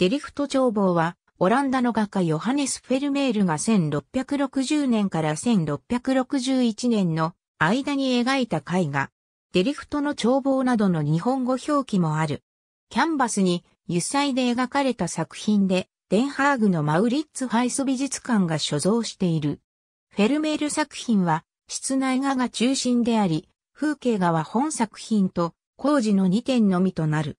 デリフト眺望は、オランダの画家ヨハネス・フェルメールが1660年から1661年の間に描いた絵画、デリフトの眺望などの日本語表記もある。キャンバスに油彩で描かれた作品で、デンハーグのマウリッツ・ハイス美術館が所蔵している。フェルメール作品は、室内画が中心であり、風景画は本作品と工事の2点のみとなる。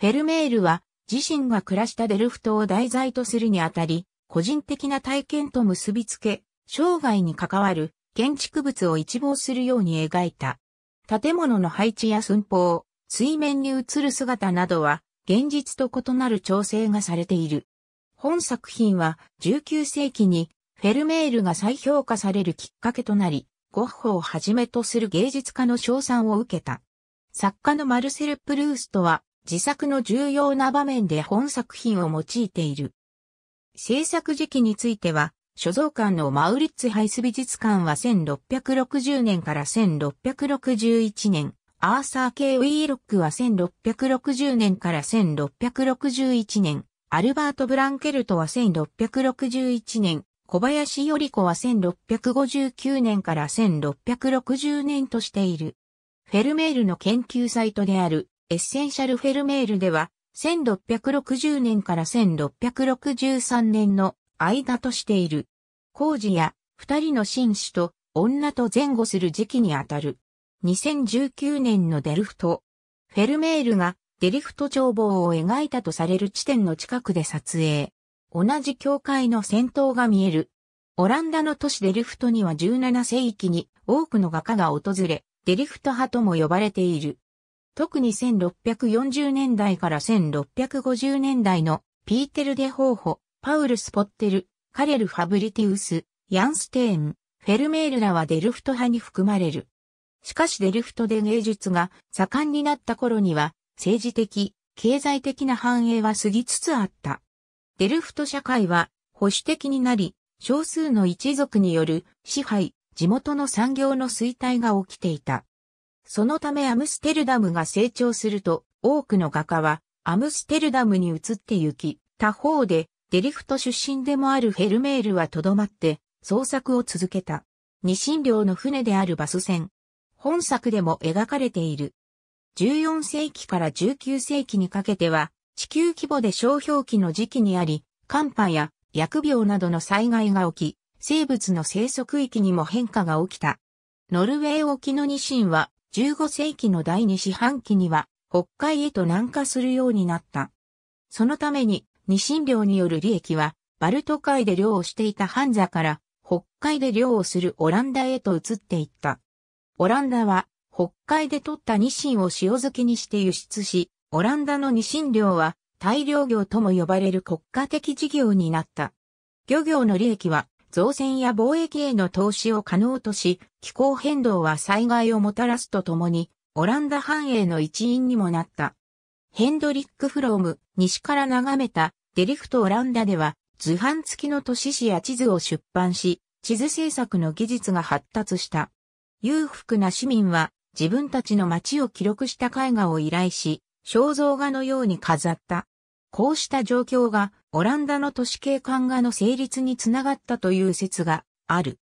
フェルメールは自身が暮らしたデルフトを題材とするにあたり、個人的な体験と結びつけ、生涯に関わる建築物を一望するように描いた。建物の配置や寸法、水面に映る姿などは、現実と異なる調整がされている。本作品は19世紀にフェルメールが再評価されるきっかけとなり、ゴッホをはじめとする芸術家の賞賛を受けた。作家のマルセル・プルーストは自作の重要な場面で本作品を用いている。制作時期については、所蔵館のマウリッツハイス美術館は1660年から1661年、アーサー・ケイ・ウィーロックは1660年から1661年、アルバート・ブランケルトは1661年、小林より子は1659年から1660年としている。フェルメールの研究サイトであるエッセンシャルフェルメールでは、1660年から1663年の間としている。工事や二人の紳士と女と前後する時期にあたる。2019年のデルフト。フェルメールがデリフト眺望を描いたとされる地点の近くで撮影。同じ教会の戦闘が見える。オランダの都市デリフトには17世紀に多くの画家が訪れ、デリフト派とも呼ばれている。特に1640年代から1650年代のピーテル・デ・ホーホ、パウル・スポッテル、カレル・ファブリティウス、ヤンステーン、フェルメールらはデルフト派に含まれる。しかしデルフトで芸術が盛んになった頃には政治的、経済的な繁栄は過ぎつつあった。デルフト社会は保守的になり、少数の一族による支配、地元の産業の衰退が起きていた。そのためアムステルダムが成長すると、多くの画家はアムステルダムに移って行き、他方でデリフト出身でもあるフェルメールはとどまって創作を続けた。二神領の船であるバス船。本作でも描かれている。14世紀から19世紀にかけては、地球規模で商標期の時期にあり、寒波や疫病などの災害が起き、生物の生息域にも変化が起きた。ノルウェー沖のニシンは15世紀の第2四半期には北海へと南下するようになった。そのために、シン領による利益は、バルト海で漁をしていたハンザから、北海で漁をするオランダへと移っていった。オランダは、北海で取ったニシンを塩漬けにして輸出し、オランダのニシン漁は、大漁業とも呼ばれる国家的事業になった。漁業の利益は、造船や貿易への投資を可能とし、気候変動は災害をもたらすとともに、オランダ繁栄の一因にもなった。ヘンドリック・フローム、西から眺めた、デリフト・オランダでは、図版付きの都市史や地図を出版し、地図制作の技術が発達した。裕福な市民は、自分たちの街を記録した絵画を依頼し、肖像画のように飾った。こうした状況が、オランダの都市景観画の成立につながったという説がある。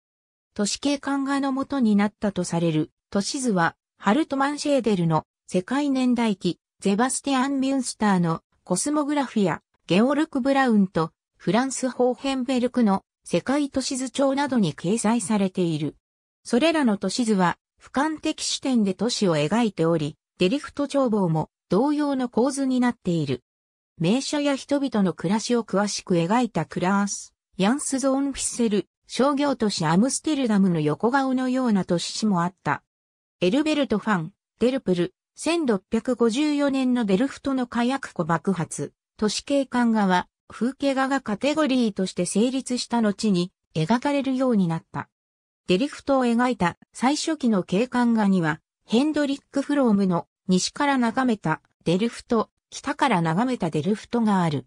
都市景観画の元になったとされる都市図は、ハルトマン・シェーデルの世界年代記、ゼバスティアン・ミュンスターのコスモグラフィア、ゲオルク・ブラウンとフランス・ホーヘンベルクの世界都市図帳などに掲載されている。それらの都市図は、俯瞰的視点で都市を描いており、デリフト眺望も同様の構図になっている。名所や人々の暮らしを詳しく描いたクラース、ヤンスゾーンフィッセル、商業都市アムステルダムの横顔のような都市もあった。エルベルト・ファン、デルプル、1654年のデルフトの火薬庫爆発、都市景観画は風景画がカテゴリーとして成立した後に描かれるようになった。デルフトを描いた最初期の景観画には、ヘンドリック・フロームの西から眺めたデルフト北から眺めたデルフトがある。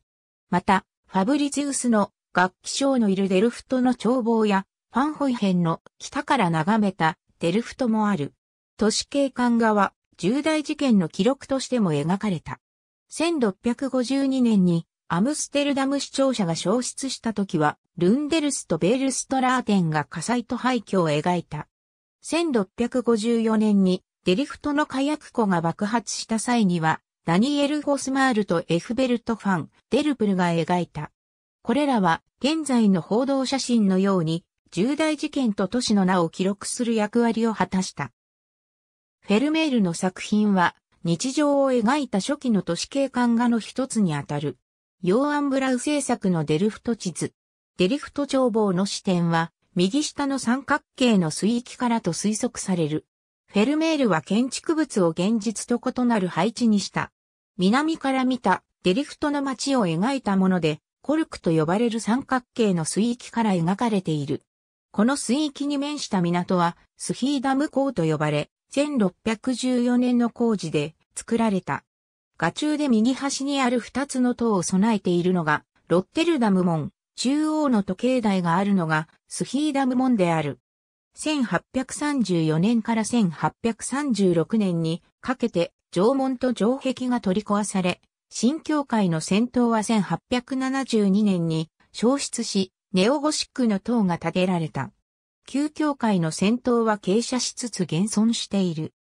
また、ファブリジウスの楽器賞のいるデルフトの眺望や、ファンホイ編の北から眺めたデルフトもある。都市景観画は重大事件の記録としても描かれた。1652年にアムステルダム市庁舎が消失した時は、ルンデルスとベールストラーテンが火災と廃墟を描いた。1654年にデリフトの火薬庫が爆発した際には、ダニエル・ォスマールとエフベルト・ファン・デルプルが描いた。これらは現在の報道写真のように重大事件と都市の名を記録する役割を果たした。フェルメールの作品は日常を描いた初期の都市景観画の一つにあたる。ヨーアン・ブラウ制作のデルフト地図。デリフト眺望の視点は右下の三角形の水域からと推測される。フェルメールは建築物を現実と異なる配置にした。南から見たデリフトの街を描いたもので、コルクと呼ばれる三角形の水域から描かれている。この水域に面した港は、スヒーダム港と呼ばれ、1614年の工事で作られた。画中で右端にある二つの塔を備えているのが、ロッテルダム門、中央の時計台があるのが、スヒーダム門である。1834年から1836年にかけて城門と城壁が取り壊され、新教会の戦闘は1872年に消失し、ネオゴシックの塔が建てられた。旧教会の戦闘は傾斜しつつ現存している。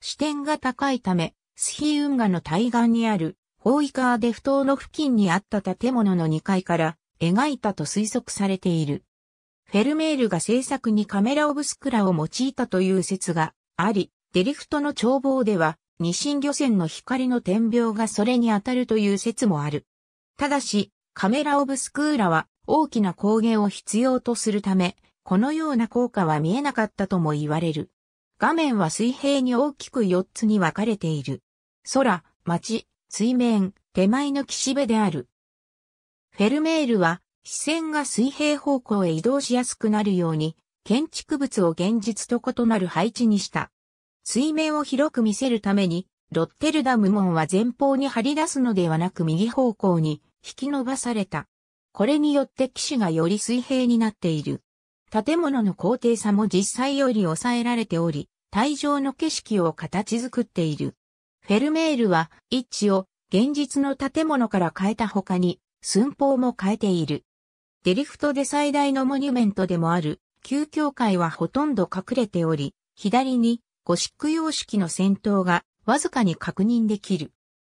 視点が高いため、スヒー運河の対岸にある、ホーイカーデフ島の付近にあった建物の2階から描いたと推測されている。フェルメールが制作にカメラオブスクラを用いたという説があり、デリフトの眺望では日神漁船の光の点描がそれに当たるという説もある。ただし、カメラオブスクーラは大きな光源を必要とするため、このような効果は見えなかったとも言われる。画面は水平に大きく4つに分かれている。空、町、水面、手前の岸辺である。フェルメールは、視線が水平方向へ移動しやすくなるように、建築物を現実と異なる配置にした。水面を広く見せるために、ロッテルダム門は前方に張り出すのではなく右方向に引き伸ばされた。これによって騎士がより水平になっている。建物の高低差も実際より抑えられており、体状の景色を形作っている。フェルメールは位置を現実の建物から変えた他に寸法も変えている。デリフトで最大のモニュメントでもある旧教会はほとんど隠れており、左にゴシック様式の戦闘がわずかに確認できる。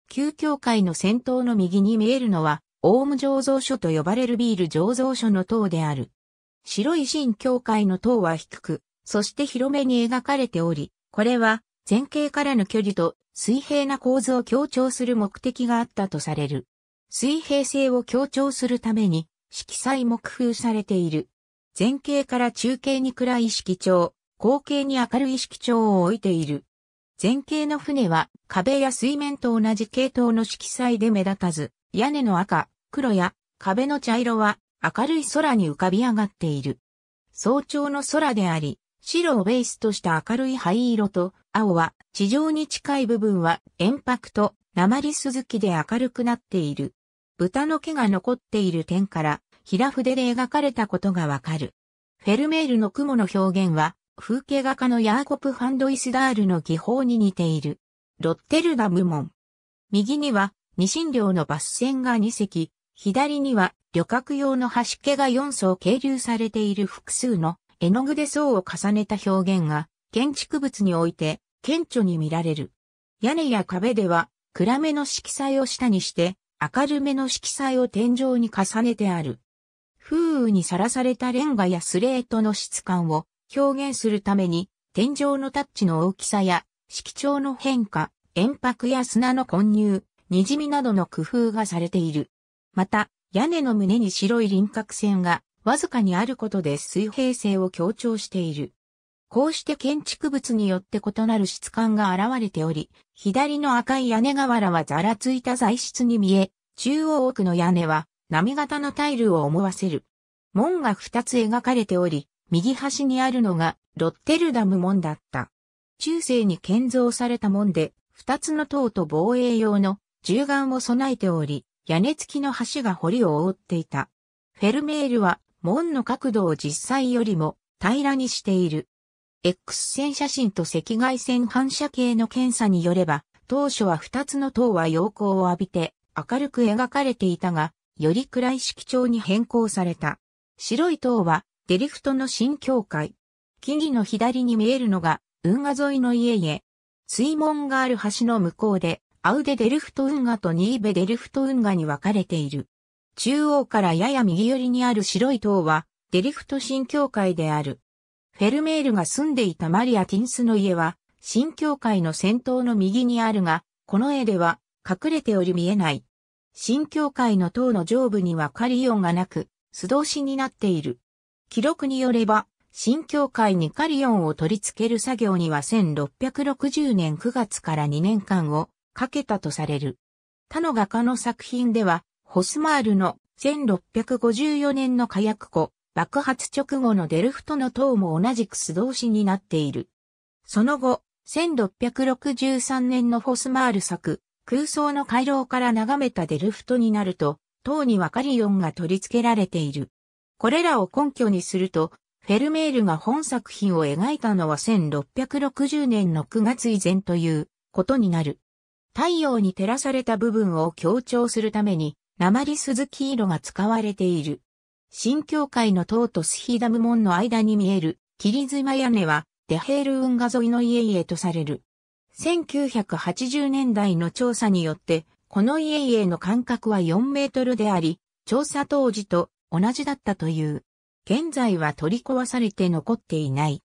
旧教会の戦闘の右に見えるのは、オウム醸造所と呼ばれるビール醸造所の塔である。白い新教会の塔は低く、そして広めに描かれており、これは前景からの距離と水平な構図を強調する目的があったとされる。水平性を強調するために色彩も工夫されている。前景から中景に暗い色調、後景に明るい色調を置いている。前景の船は壁や水面と同じ系統の色彩で目立たず、屋根の赤、黒や壁の茶色は明るい空に浮かび上がっている。早朝の空であり、白をベースとした明るい灰色と青は地上に近い部分は煙白と鉛鈴木で明るくなっている。豚の毛が残っている点から平筆で描かれたことがわかる。フェルメールの雲の表現は風景画家のヤーコプ・ファンドイスダールの技法に似ている。ロッテルダム門。右には、二神寮のバス線が2隻、左には旅客用の橋家が4層計流されている複数の絵の具で層を重ねた表現が建築物において顕著に見られる。屋根や壁では暗めの色彩を下にして明るめの色彩を天井に重ねてある。風雨にさらされたレンガやスレートの質感を表現するために、天井のタッチの大きさや、色調の変化、円白や砂の混入、滲みなどの工夫がされている。また、屋根の胸に白い輪郭線がわずかにあることで水平性を強調している。こうして建築物によって異なる質感が現れており、左の赤い屋根瓦はざらついた材質に見え、中央奥の屋根は波型のタイルを思わせる。門が二つ描かれており、右端にあるのがロッテルダム門だった。中世に建造された門で、二つの塔と防衛用の銃眼を備えており、屋根付きの橋が堀を覆っていた。フェルメールは門の角度を実際よりも平らにしている。X 線写真と赤外線反射系の検査によれば、当初は二つの塔は陽光を浴びて明るく描かれていたが、より暗い色調に変更された。白い塔はデリフトの新教会。木々の左に見えるのが、運河沿いの家々。水門がある橋の向こうで、アウデデルフト運河とニーベデルフト運河に分かれている。中央からやや右寄りにある白い塔は、デリフト新教会である。フェルメールが住んでいたマリア・ティンスの家は、新教会の先頭の右にあるが、この絵では隠れており見えない。新教会の塔の上部にはカリオンがなく、素通しになっている。記録によれば、新教会にカリオンを取り付ける作業には1660年9月から2年間をかけたとされる。他の画家の作品では、ホスマールの1654年の火薬庫、爆発直後のデルフトの塔も同じく素通しになっている。その後、1663年のホスマール作、空想の回廊から眺めたデルフトになると、塔にはカリオンが取り付けられている。これらを根拠にすると、フェルメールが本作品を描いたのは1660年の9月以前ということになる。太陽に照らされた部分を強調するために、鉛鈴木色が使われている。新教会の塔とスヒダム門の間に見える、霧妻屋根は、デヘール運河沿いの家々とされる。1980年代の調査によって、この家々の間隔は4メートルであり、調査当時と同じだったという。現在は取り壊されて残っていない。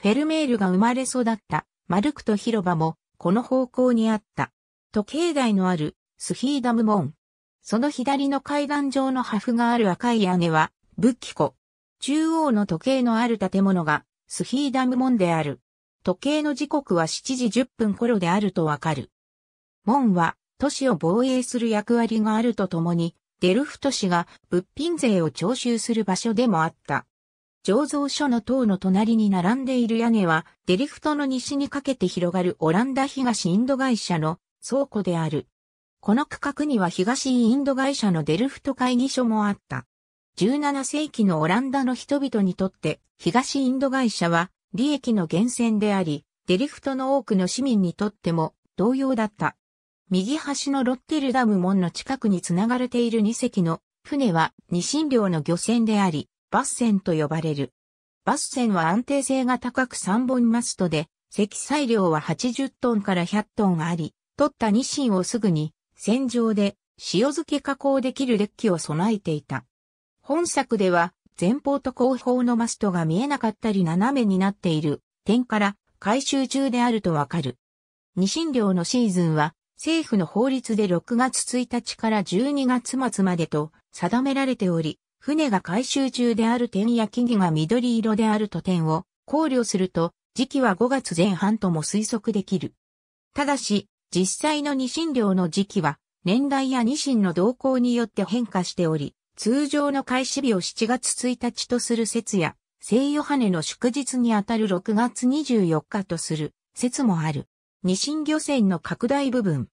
フェルメールが生まれ育ったマルクト広場もこの方向にあった。時計台のあるスヒーダム門。その左の階段上の破風がある赤い屋根は仏器庫。中央の時計のある建物がスヒーダム門である。時計の時刻は7時10分頃であるとわかる。門は都市を防衛する役割があるとともにデルフト市が物品税を徴収する場所でもあった。醸造所の塔の隣に並んでいる屋根は、デリフトの西にかけて広がるオランダ東インド会社の倉庫である。この区画には東インド会社のデルフト会議所もあった。17世紀のオランダの人々にとって、東インド会社は利益の源泉であり、デリフトの多くの市民にとっても同様だった。右端のロッテルダム門の近くに繋がれている2隻の船は二神領の漁船であり、バス船と呼ばれる。バス船は安定性が高く3本マストで、積載量は80トンから100トンあり、取った二神をすぐに船上で塩漬け加工できるデッキを備えていた。本作では前方と後方のマストが見えなかったり斜めになっている点から回収中であるとわかる。二神領のシーズンは政府の法律で6月1日から12月末までと定められており、船が回収中である点や木々が緑色であると点を考慮すると、時期は5月前半とも推測できる。ただし、実際のニシン漁の時期は、年代やニシンの動向によって変化しており、通常の開始日を7月1日とする説や、聖ヨハネの祝日にあたる6月24日とする説もある。西漁船の拡大部分。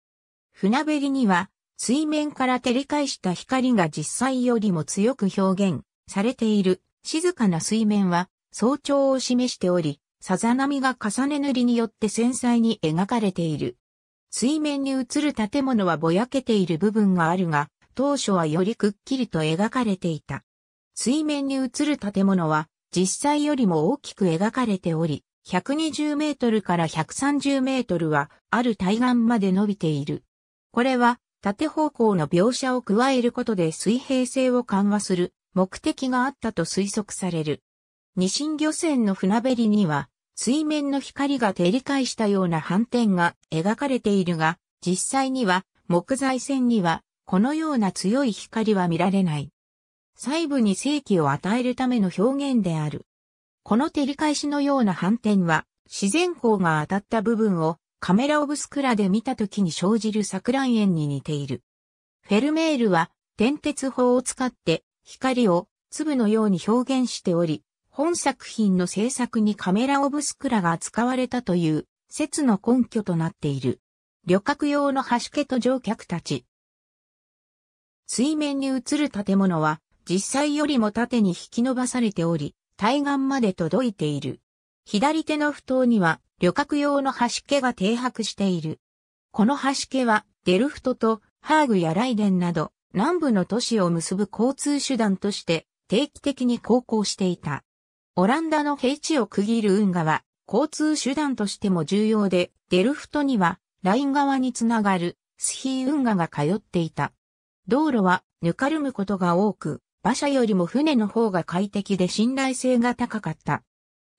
船べりには、水面から照り返した光が実際よりも強く表現されている静かな水面は早朝を示しており、さざ波が重ね塗りによって繊細に描かれている。水面に映る建物はぼやけている部分があるが、当初はよりくっきりと描かれていた。水面に映る建物は実際よりも大きく描かれており、120メートルから130メートルはある対岸まで伸びている。これは縦方向の描写を加えることで水平性を緩和する目的があったと推測される。二新漁船の船べりには水面の光が照り返したような斑点が描かれているが、実際には木材船にはこのような強い光は見られない。細部に正気を与えるための表現である。この照り返しのような反転は、自然光が当たった部分をカメラオブスクラで見た時に生じる錯乱に似ている。フェルメールは電鉄法を使って光を粒のように表現しており、本作品の制作にカメラオブスクラが使われたという説の根拠となっている。旅客用の端家と乗客たち。水面に映る建物は実際よりも縦に引き伸ばされており、対岸まで届いている。左手の不頭には旅客用の橋家が停泊している。この橋家はデルフトとハーグやライデンなど南部の都市を結ぶ交通手段として定期的に航行していた。オランダの平地を区切る運河は交通手段としても重要で、デルフトにはライン側につながるスヒー運河が通っていた。道路はぬかるむことが多く、馬車よりも船の方が快適で信頼性が高かった。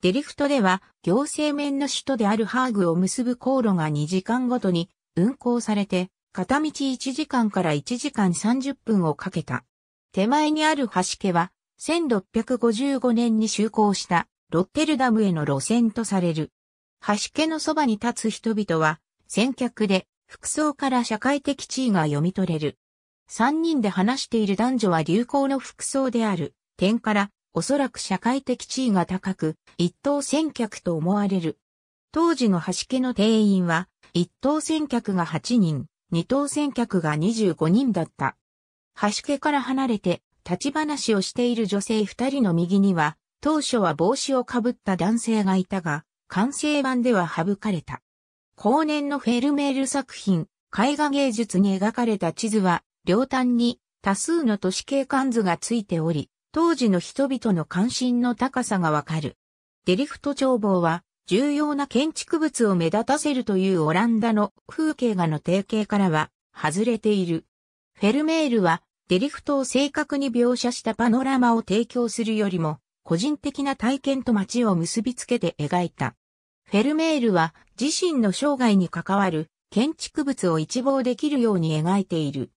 デリフトでは行政面の首都であるハーグを結ぶ航路が2時間ごとに運行されて、片道1時間から1時間30分をかけた。手前にある橋家は、1655年に就航したロッテルダムへの路線とされる。橋家のそばに立つ人々は、先客で服装から社会的地位が読み取れる。三人で話している男女は流行の服装である点から、おそらく社会的地位が高く、一等選客と思われる。当時の橋家の定員は、一等選客が8人、二等選客が25人だった。橋家から離れて、立ち話をしている女性二人の右には、当初は帽子をかぶった男性がいたが、完成版では省かれた。後年のフェルメール作品、絵画芸術に描かれた地図は、両端に多数の都市景観図がついており、当時の人々の関心の高さがわかる。デリフト眺望は重要な建築物を目立たせるというオランダの風景画の提携からは外れている。フェルメールはデリフトを正確に描写したパノラマを提供するよりも個人的な体験と街を結びつけて描いた。フェルメールは自身の生涯に関わる建築物を一望できるように描いている。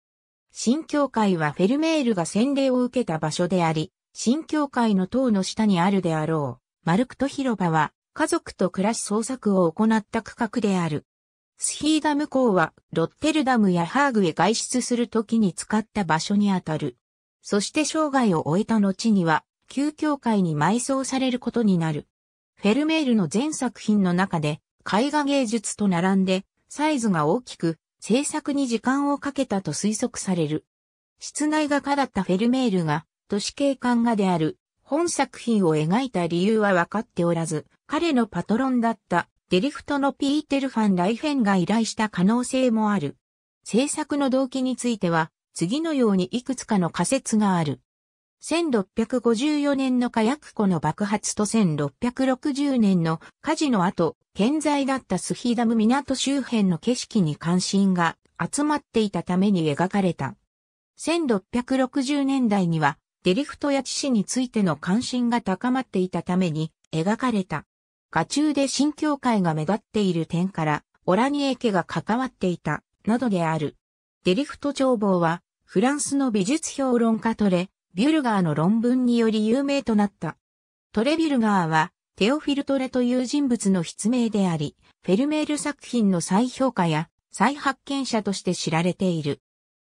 新教会はフェルメールが洗礼を受けた場所であり、新教会の塔の下にあるであろう、マルクト広場は、家族と暮らし捜索を行った区画である。スヒーダム港は、ロッテルダムやハーグへ外出するときに使った場所にあたる。そして生涯を終えた後には、旧教会に埋葬されることになる。フェルメールの全作品の中で、絵画芸術と並んで、サイズが大きく、制作に時間をかけたと推測される。室内画家だったフェルメールが都市景観画である本作品を描いた理由は分かっておらず、彼のパトロンだったデリフトのピーテル・ファン・ライフェンが依頼した可能性もある。制作の動機については、次のようにいくつかの仮説がある。1654年の火薬庫の爆発と1660年の火事の後、健在だったスヒダム港周辺の景色に関心が集まっていたために描かれた。1660年代には、デリフトや知識についての関心が高まっていたために描かれた。画中で新教会が目立っている点から、オラニエ家が関わっていた、などである。デリフト帳簿は、フランスの美術評論家トレ、ビュルガーの論文により有名となった。トレビュルガーは、テオフィルトレという人物の筆名であり、フェルメール作品の再評価や再発見者として知られている。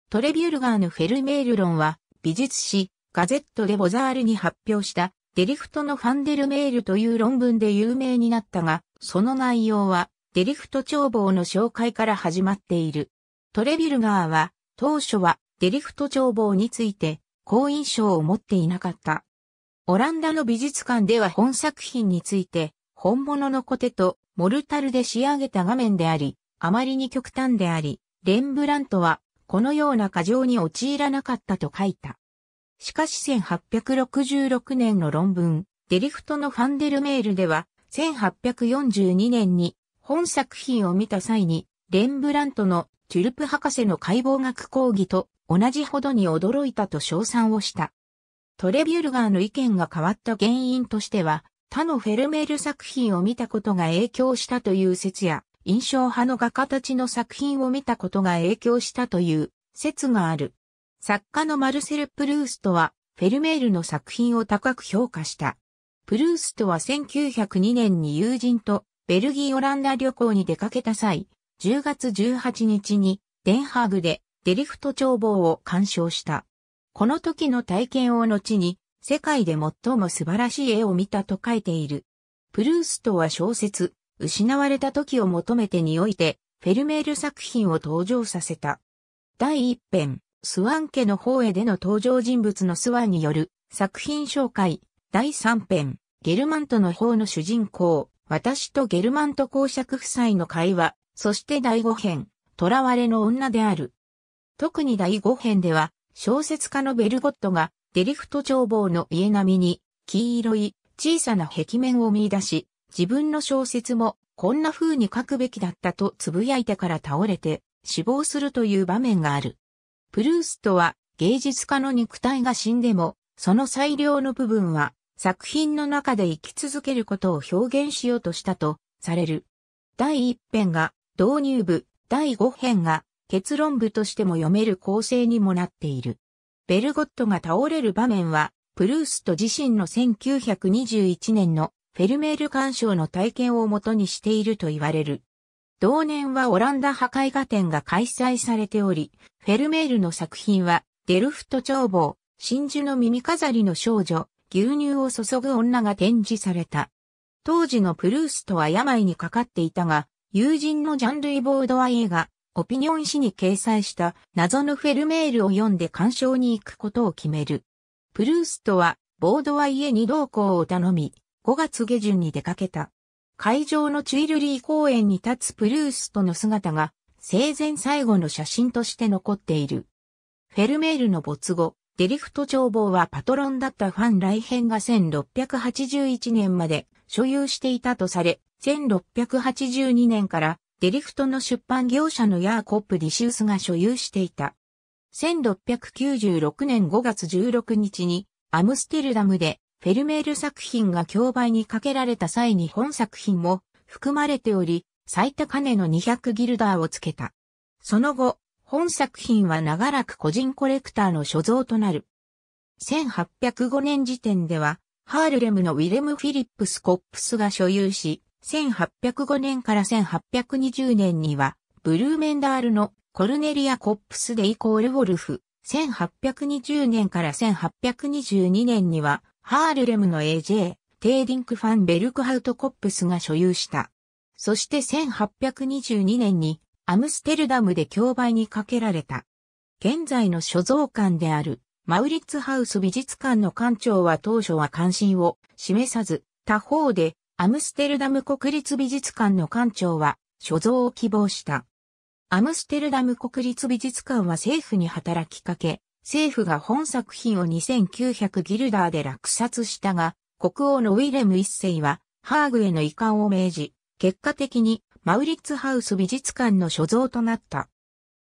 トレビュルガーのフェルメール論は、美術史、ガゼットでボザールに発表したデリフトのファンデルメールという論文で有名になったが、その内容はデリフト帳簿の紹介から始まっている。トレビュルガーは当初はデリフト帳簿について好印象を持っていなかった。オランダの美術館では本作品について、本物のコテとモルタルで仕上げた画面であり、あまりに極端であり、レンブラントはこのような過剰に陥らなかったと書いた。しかし1866年の論文、デリフトのファンデルメールでは、1842年に本作品を見た際に、レンブラントのチュルプ博士の解剖学講義と同じほどに驚いたと称賛をした。トレビュルガーの意見が変わった原因としては、他のフェルメール作品を見たことが影響したという説や、印象派の画家たちの作品を見たことが影響したという説がある。作家のマルセル・プルーストは、フェルメールの作品を高く評価した。プルーストは1902年に友人とベルギー・オランダ旅行に出かけた際、10月18日にデンハーグでデリフト眺望を鑑賞した。この時の体験を後に、世界で最も素晴らしい絵を見たと書いている。プルーストは小説、失われた時を求めてにおいて、フェルメール作品を登場させた。第一編、スワン家の方へでの登場人物のスワンによる作品紹介。第三編、ゲルマントの方の主人公、私とゲルマント公爵夫妻の会話。そして第五編、囚われの女である特に第5編では、小説家のベルゴットが、デリフト眺望の家並みに、黄色い小さな壁面を見出し、自分の小説もこんな風に書くべきだったと呟いてから倒れて死亡するという場面がある。プルーストは芸術家の肉体が死んでも、その最良の部分は作品の中で生き続けることを表現しようとしたとされる。第1編が導入部、第5編が結論部としても読める構成にもなっている。ベルゴットが倒れる場面は、プルースト自身の1921年のフェルメール干渉の体験をもとにしていると言われる。同年はオランダ破壊画展が開催されており、フェルメールの作品は、デルフト眺望、真珠の耳飾りの少女、牛乳を注ぐ女が展示された。当時のプルーストは病にかかっていたが、友人のジャン・ルイ・ボードは映画、オピニオン誌に掲載した謎のフェルメールを読んで鑑賞に行くことを決める。プルーストはボードは家に同行を頼み、5月下旬に出かけた。会場のチュイルリー公園に立つプルーストの姿が生前最後の写真として残っている。フェルメールの没後、デリフト眺望はパトロンだったファン来編が1681年まで所有していたとされ、1682年からデリフトの出版業者のヤーコップ・ディシウスが所有していた。1696年5月16日にアムステルダムでフェルメール作品が競売にかけられた際に本作品も含まれており、最高値の200ギルダーをつけた。その後、本作品は長らく個人コレクターの所蔵となる。1805年時点では、ハールレムのウィレム・フィリップス・コップスが所有し、1805年から1820年には、ブルーメンダールのコルネリア・コップスでイコールウォルフ。1820年から1822年には、ハールレムの AJ、テーディンク・ファン・ベルクハウト・コップスが所有した。そして1822年に、アムステルダムで競売にかけられた。現在の所蔵館である、マウリッツハウス美術館の館長は当初は関心を示さず、他方でアムステルダム国立美術館の館長は、所蔵を希望した。アムステルダム国立美術館は政府に働きかけ、政府が本作品を2900ギルダーで落札したが、国王のウィレム一世は、ハーグへの遺憾を命じ、結果的にマウリッツハウス美術館の所蔵となった。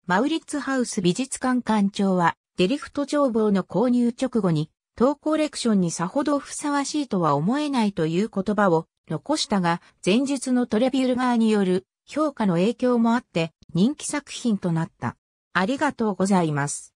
マウリッツハウス美術館館長は、デリフト帳簿の購入直後に、当コレクションにさほどふさわしいとは思えないという言葉を残したが、前述のトレビュー側による評価の影響もあって人気作品となった。ありがとうございます。